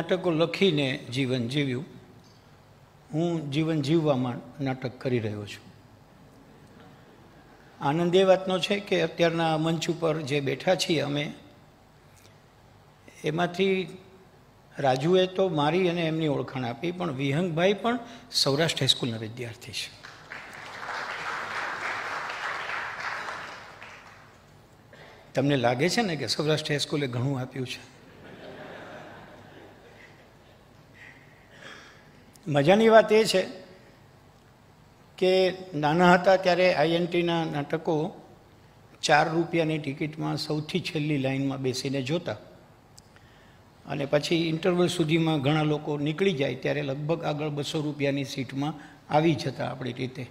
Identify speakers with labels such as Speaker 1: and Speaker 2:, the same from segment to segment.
Speaker 1: નાટકો લખીને જીવન જીવ્યું હું જીવન જીવવામાં નાટક કરી રહ્યો છું આનંદ એ વાતનો છે કે અત્યારના મંચ ઉપર જે બેઠા છીએ અમે એમાંથી રાજુએ તો મારી અને એમની ઓળખાણ આપી પણ વિહંગભાઈ પણ સૌરાષ્ટ્ર હાઈસ્કૂલના વિદ્યાર્થી છે તમને લાગે છે ને કે સૌરાષ્ટ્ર હાઈસ્કૂલે ઘણું આપ્યું છે મજાની વાત એ છે કે નાના હતા ત્યારે આઈએનટીના નાટકો ચાર રૂપિયાની ટિકિટમાં સૌથી છેલ્લી લાઇનમાં બેસીને જોતા અને પછી ઇન્ટરવલ સુધીમાં ઘણા લોકો નીકળી જાય ત્યારે લગભગ આગળ બસો રૂપિયાની સીટમાં આવી જતા આપણી રીતે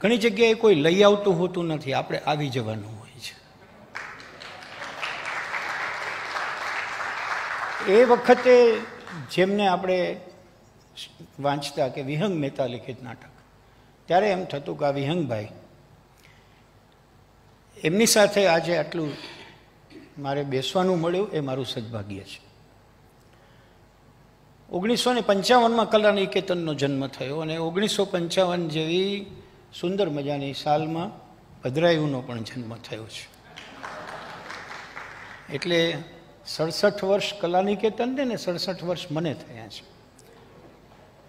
Speaker 1: ઘણી જગ્યાએ કોઈ લઈ આવતું હોતું નથી આપણે આવી જવાનું હોય છે એ વખતે જેમને આપણે વાંચતા કે વિહંગ મહેતા લિખિત નાટક ત્યારે એમ થતું કે આ વિહંગભાઈ એમની સાથે આજે આટલું મારે બેસવાનું મળ્યું એ મારું સદભાગ્ય છે ઓગણીસો ને પંચાવનમાં કલા નિકેતનનો જન્મ થયો અને ઓગણીસો પંચાવન જેવી સુંદર મજાની સાલમાં ભદ્રાયુનો પણ જન્મ થયો છે એટલે સડસઠ વર્ષ કલા નિકેતનને ને સડસઠ વર્ષ મને થયા છે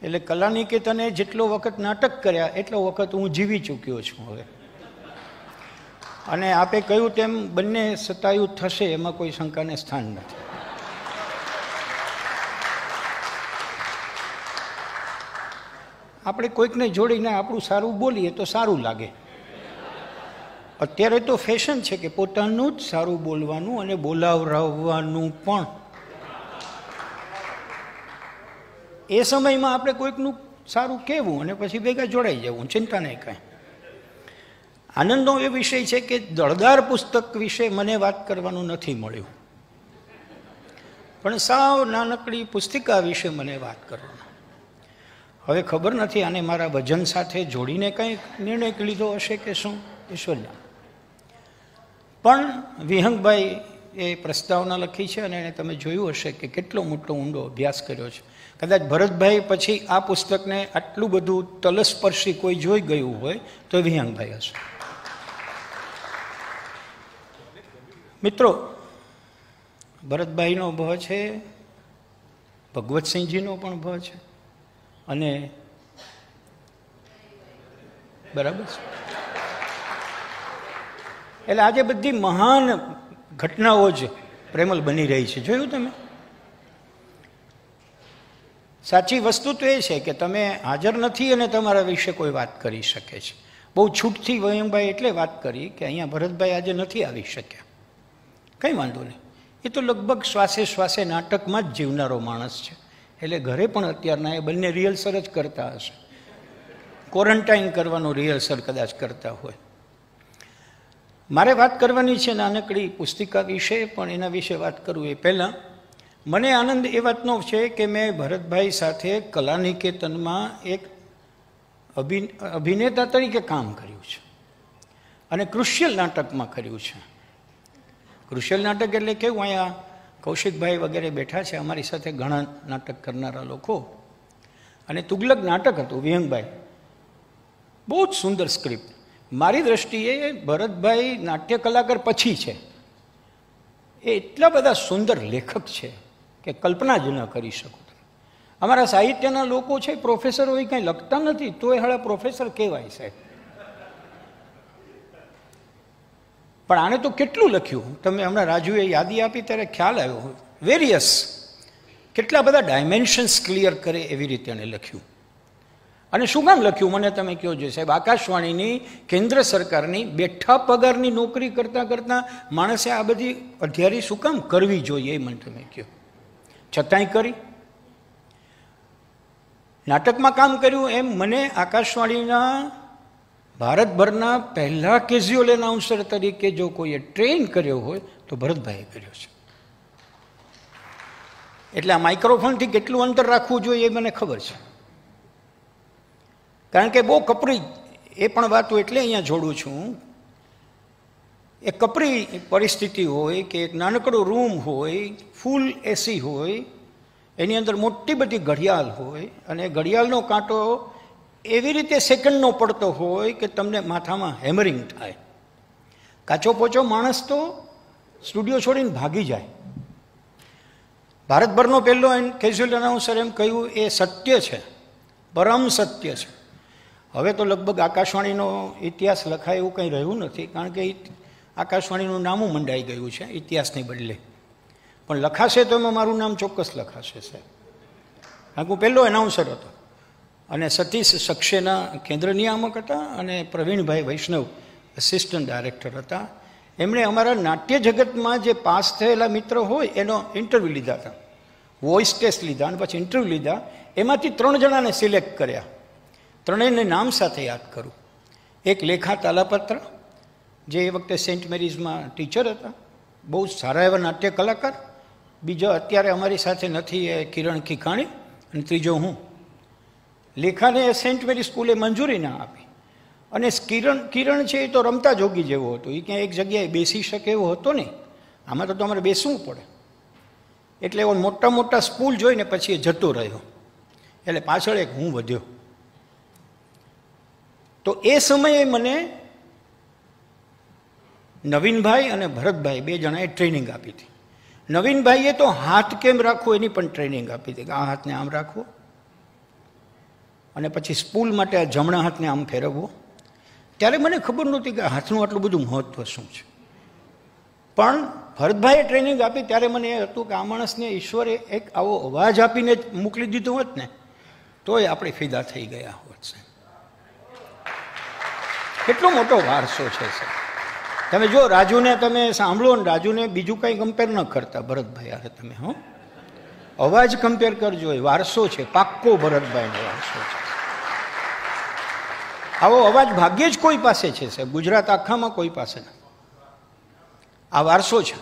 Speaker 1: એટલે કલાનિકેતને જેટલો વખત નાટક કર્યા એટલો વખત હું જીવી ચૂક્યો છું હવે અને આપે કહ્યું તેમ બંને સતાયુ થશે એમાં કોઈ શંકાને સ્થાન નથી આપણે કોઈકને જોડીને આપણું સારું બોલીએ તો સારું લાગે અત્યારે તો ફેશન છે કે પોતાનું જ સારું બોલવાનું અને બોલાવરાવવાનું પણ એ સમયમાં આપણે કોઈકનું સારું કહેવું અને પછી ભેગા જોડાઈ જવું ચિંતા નહીં કાંઈ આનંદનો એ વિષય છે કે દળદાર પુસ્તક વિશે મને વાત કરવાનું નથી મળ્યું પણ સાવ નાનકડી પુસ્તિકા વિશે મને વાત કરવાનું હવે ખબર નથી આને મારા ભજન સાથે જોડીને કંઈક નિર્ણય લીધો હશે કે શું ઈશ્વરના પણ વિહંગભાઈ એ પ્રસ્તાવના લખી છે અને એણે તમે જોયું હશે કે કેટલો મોટો ઊંડો અભ્યાસ કર્યો છે કદાચ ભરતભાઈ પછી આ પુસ્તકને આટલું બધું તલસ્પર્શી કોઈ જોઈ ગયું હોય તો વિહાંગભાઈ હશે મિત્રો ભરતભાઈનો ભ છે ભગવતસિંહજીનો પણ ભ છે અને બરાબર છે એટલે આજે બધી મહાન ઘટનાઓ જ પ્રેમલ બની રહી છે જોયું તમે સાચી વસ્તુ તો એ છે કે તમે હાજર નથી અને તમારા વિશે કોઈ વાત કરી શકે છે બહુ છૂટથી વયમભાઈ એટલે વાત કરી કે અહીંયા ભરતભાઈ આજે નથી આવી શક્યા કંઈ વાંધો નહીં એ તો લગભગ શ્વાસે શ્વાસે નાટકમાં જ જીવનારો માણસ છે એટલે ઘરે પણ અત્યારના એ બંને રિયલસર જ કરતા હશે ક્વોરન્ટાઇન કરવાનો રિહર્સલ કદાચ કરતા હોય મારે વાત કરવાની છે નાનકડી પુસ્તિકા વિશે પણ એના વિશે વાત કરું એ પહેલાં મને આનંદ એ વાતનો છે કે મેં ભરતભાઈ સાથે કલાનિકેતનમાં એક અભિ અભિનેતા તરીકે કામ કર્યું છે અને કૃષ્યલ નાટકમાં કર્યું છે કૃષ્યલ નાટક એટલે કેવું અહીંયા કૌશિકભાઈ વગેરે બેઠા છે અમારી સાથે ઘણા નાટક કરનારા લોકો અને તુગલક નાટક હતું વિહંગભાઈ બહુ જ સુંદર સ્ક્રિપ્ટ મારી દ્રષ્ટિએ ભરતભાઈ નાટ્ય કલાકાર પછી છે એ એટલા બધા સુંદર લેખક છે કે કલ્પના જ ન કરી શકો તમે અમારા સાહિત્યના લોકો છે પ્રોફેસર હોય કંઈ લખતા નથી તો એ હળા પ્રોફેસર કહેવાય છે પણ આણે તો કેટલું લખ્યું તમે હમણાં રાજુએ યાદી આપી ત્યારે ખ્યાલ આવ્યો વેરિયસ કેટલા બધા ડાયમેન્શન્સ ક્લિયર કરે એવી રીતે એણે લખ્યું અને શું કામ લખ્યું મને તમે કહો છો સાહેબ આકાશવાણીની કેન્દ્ર સરકારની બેઠા પગારની નોકરી કરતાં કરતાં માણસે આ બધી અઢિયારી શું કામ કરવી જોઈએ એ મને તમે કહો છતાંય કરી નાટકમાં કામ કર્યું એમ મને આકાશવાણીના ભારતભરના પહેલાં કેઝ્યુઅલ એનાઉન્સર તરીકે જો કોઈએ ટ્રેન કર્યો હોય તો ભરતભાઈએ કર્યો છે એટલે આ માઇક્રોફોનથી કેટલું અંતર રાખવું જોઈએ એ મને ખબર છે કારણ કે બહુ કપરી એ પણ વાતો એટલે અહીંયા જોડું છું એ કપરી પરિસ્થિતિ હોય કે એક નાનકડો રૂમ હોય ફૂલ એસી હોય એની અંદર મોટી બધી ઘડિયાળ હોય અને ઘડિયાળનો કાંટો એવી રીતે સેકન્ડનો પડતો હોય કે તમને માથામાં હેમરિંગ થાય કાચો પોચો માણસ તો સ્ટુડિયો છોડીને ભાગી જાય ભારતભરનો પહેલો કેઝ્યુઅલ અનાઉન્સર એમ કહ્યું એ સત્ય છે પરમ સત્ય છે હવે તો લગભગ આકાશવાણીનો ઇતિહાસ લખાય એવું કંઈ રહ્યું નથી કારણ કે આકાશવાણીનું નામું મંડાઈ ગયું છે ઇતિહાસની બદલે પણ લખાશે તો એમાં મારું નામ ચોક્કસ લખાશે સાહેબ કારણ કે હું પહેલો એનાઉન્સર હતો અને સતીશ સક્સેના કેન્દ્ર નિયામક હતા અને પ્રવીણભાઈ વૈષ્ણવ અસિસ્ટન્ટ ડાયરેક્ટર હતા એમણે અમારા નાટ્ય જગતમાં જે પાસ થયેલા મિત્રો હોય એનો ઇન્ટરવ્યૂ લીધા હતા વોઇસ ટેસ્ટ લીધા અને પછી ઇન્ટરવ્યૂ લીધા એમાંથી ત્રણ જણાને સિલેક્ટ કર્યા ત્રણેયને નામ સાથે યાદ કરું એક લેખા તાલાપત્ર જે એ વખતે સેન્ટ મેરીઝમાં ટીચર હતા બહુ સારા એવા નાટ્ય કલાકાર બીજો અત્યારે અમારી સાથે નથી એ કિરણ ખીખાણી અને ત્રીજો હું લેખાને એ સેન્ટ મેરી સ્કૂલે મંજૂરી ના આપી અને કિરણ કિરણ છે એ તો રમતા જોગી જેવો હતો એ ક્યાંય એક જગ્યાએ બેસી શકે એવો હતો ને આમાં તો તમારે બેસવું પડે એટલે એવો મોટા મોટા સ્કૂલ જોઈને પછી એ જતો રહ્યો એટલે પાછળ એક હું વધ્યો તો એ સમયે મને નવીનભાઈ અને ભરતભાઈ બે જણાએ ટ્રેનિંગ આપી હતી નવીનભાઈએ તો હાથ કેમ રાખવો એની પણ ટ્રેનિંગ આપી હતી કે આ હાથને આમ રાખવો અને પછી સ્પૂલ માટે આ જમણા હાથને આમ ફેરવવો ત્યારે મને ખબર નહોતી કે હાથનું આટલું બધું મહત્ત્વ શું છે પણ ભરતભાઈએ ટ્રેનિંગ આપી ત્યારે મને એ હતું કે આ માણસને ઈશ્વરે એક આવો અવાજ આપીને મોકલી દીધો હોત ને તોય આપણે ફિદા થઈ ગયા હોત સાહેબ કેટલો મોટો વારસો છે સાહેબ તમે જો રાજુને તમે સાંભળો ને રાજુને બીજું કંઈ કમ્પેર ન કરતા ભરતભાઈ અરે તમે હો અવાજ કમ્પેર કરજો એ વારસો છે પાક્કો ભરતભાઈનો વારસો છે આવો અવાજ ભાગ્યે જ કોઈ પાસે છે સાહેબ ગુજરાત આખામાં કોઈ પાસે નથી આ વારસો છે